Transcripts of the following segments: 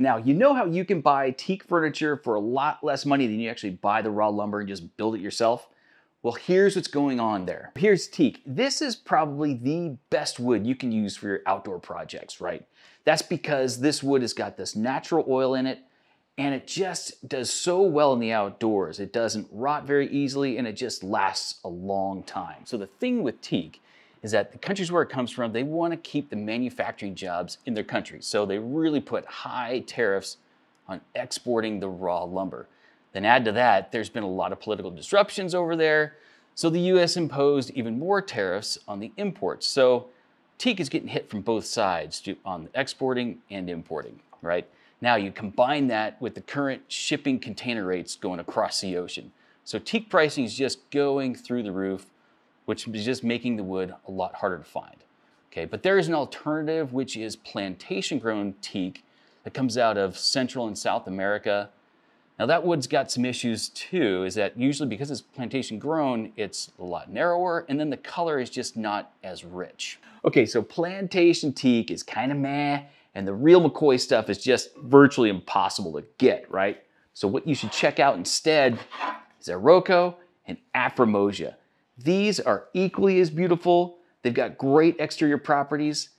Now, you know how you can buy teak furniture for a lot less money than you actually buy the raw lumber and just build it yourself? Well, here's what's going on there. Here's teak. This is probably the best wood you can use for your outdoor projects, right? That's because this wood has got this natural oil in it and it just does so well in the outdoors. It doesn't rot very easily and it just lasts a long time. So the thing with teak is that the countries where it comes from, they want to keep the manufacturing jobs in their country. So they really put high tariffs on exporting the raw lumber. Then add to that, there's been a lot of political disruptions over there. So the US imposed even more tariffs on the imports. So teak is getting hit from both sides on exporting and importing, right? Now you combine that with the current shipping container rates going across the ocean. So teak pricing is just going through the roof which is just making the wood a lot harder to find. Okay, but there is an alternative, which is plantation-grown teak that comes out of Central and South America. Now that wood's got some issues too, is that usually because it's plantation grown, it's a lot narrower, and then the color is just not as rich. Okay, so plantation teak is kind of meh, and the real McCoy stuff is just virtually impossible to get, right? So what you should check out instead is Arroco and Aframosia. These are equally as beautiful. They've got great exterior properties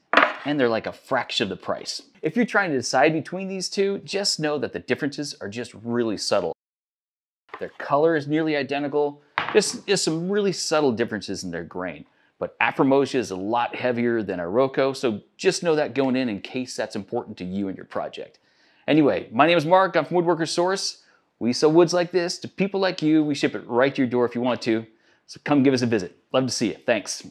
and they're like a fraction of the price. If you're trying to decide between these two, just know that the differences are just really subtle. Their color is nearly identical. Just, just some really subtle differences in their grain. But Aframosia is a lot heavier than Iroko, so just know that going in in case that's important to you and your project. Anyway, my name is Mark. I'm from Woodworker Source. We sell woods like this to people like you. We ship it right to your door if you want to. So come give us a visit. Love to see you. Thanks.